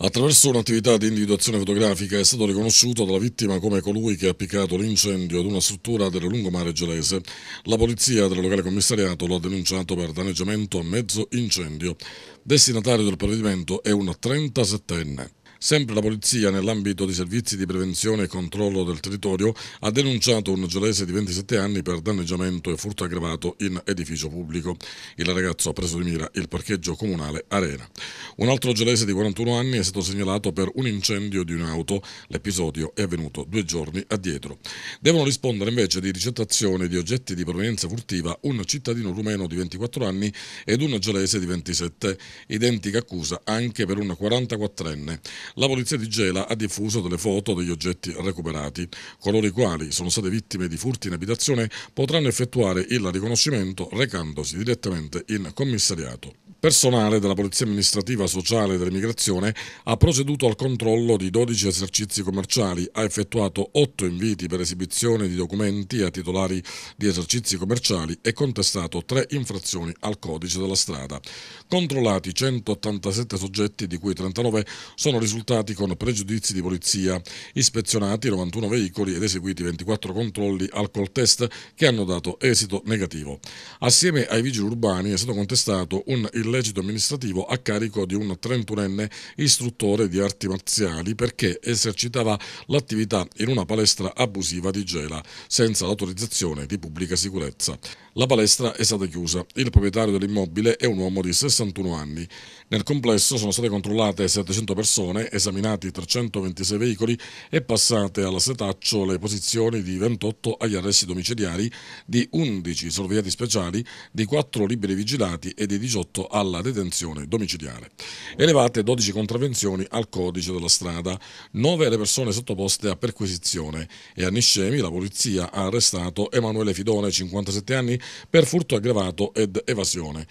Attraverso un'attività di individuazione fotografica è stato riconosciuto dalla vittima come colui che ha appiccato l'incendio ad una struttura del lungomare gelese. La polizia del locale commissariato lo ha denunciato per danneggiamento a mezzo incendio. Destinatario del provvedimento è un 37enne. Sempre la polizia, nell'ambito dei servizi di prevenzione e controllo del territorio, ha denunciato un gelese di 27 anni per danneggiamento e furto aggravato in edificio pubblico. Il ragazzo ha preso di mira il parcheggio comunale Arena. Un altro gelese di 41 anni è stato segnalato per un incendio di un'auto. L'episodio è avvenuto due giorni addietro. Devono rispondere invece di ricettazione di oggetti di provenienza furtiva un cittadino rumeno di 24 anni ed un gelese di 27, identica accusa anche per un 44enne. La polizia di Gela ha diffuso delle foto degli oggetti recuperati. Coloro i quali sono state vittime di furti in abitazione potranno effettuare il riconoscimento recandosi direttamente in commissariato. Personale della Polizia Amministrativa Sociale dell'Emigrazione ha proceduto al controllo di 12 esercizi commerciali, ha effettuato 8 inviti per esibizione di documenti a titolari di esercizi commerciali e contestato 3 infrazioni al codice della strada. Controllati 187 soggetti, di cui 39 sono risultati con pregiudizi di polizia, ispezionati 91 veicoli ed eseguiti 24 controlli alcol test che hanno dato esito negativo. Assieme ai vigili urbani è stato contestato un il illecito amministrativo a carico di un trentunenne istruttore di arti marziali perché esercitava l'attività in una palestra abusiva di Gela senza l'autorizzazione di pubblica sicurezza. La palestra è stata chiusa. Il proprietario dell'immobile è un uomo di 61 anni. Nel complesso sono state controllate 700 persone, esaminati 326 veicoli e passate alla setaccio le posizioni di 28 agli arresti domiciliari, di 11 sorvegliati speciali, di 4 liberi vigilati e di 18 agenti alla detenzione domiciliare. Elevate 12 contravvenzioni al codice della strada, 9 le persone sottoposte a perquisizione e a Niscemi la polizia ha arrestato Emanuele Fidone, 57 anni, per furto aggravato ed evasione.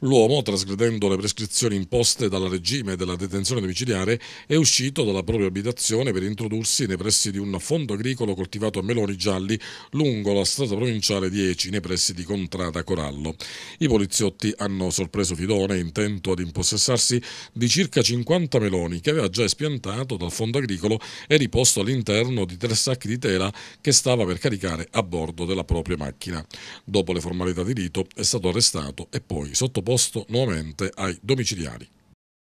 L'uomo, trasgredendo le prescrizioni imposte dal regime della detenzione domiciliare, è uscito dalla propria abitazione per introdursi nei pressi di un fondo agricolo coltivato a meloni gialli lungo la strada provinciale 10, nei pressi di Contrada Corallo. I poliziotti hanno sorpreso Fidone filone intento ad impossessarsi di circa 50 meloni che aveva già espiantato dal fondo agricolo e riposto all'interno di tre sacchi di tela che stava per caricare a bordo della propria macchina. Dopo le formalità di rito è stato arrestato e poi sottoposto nuovamente ai domiciliari.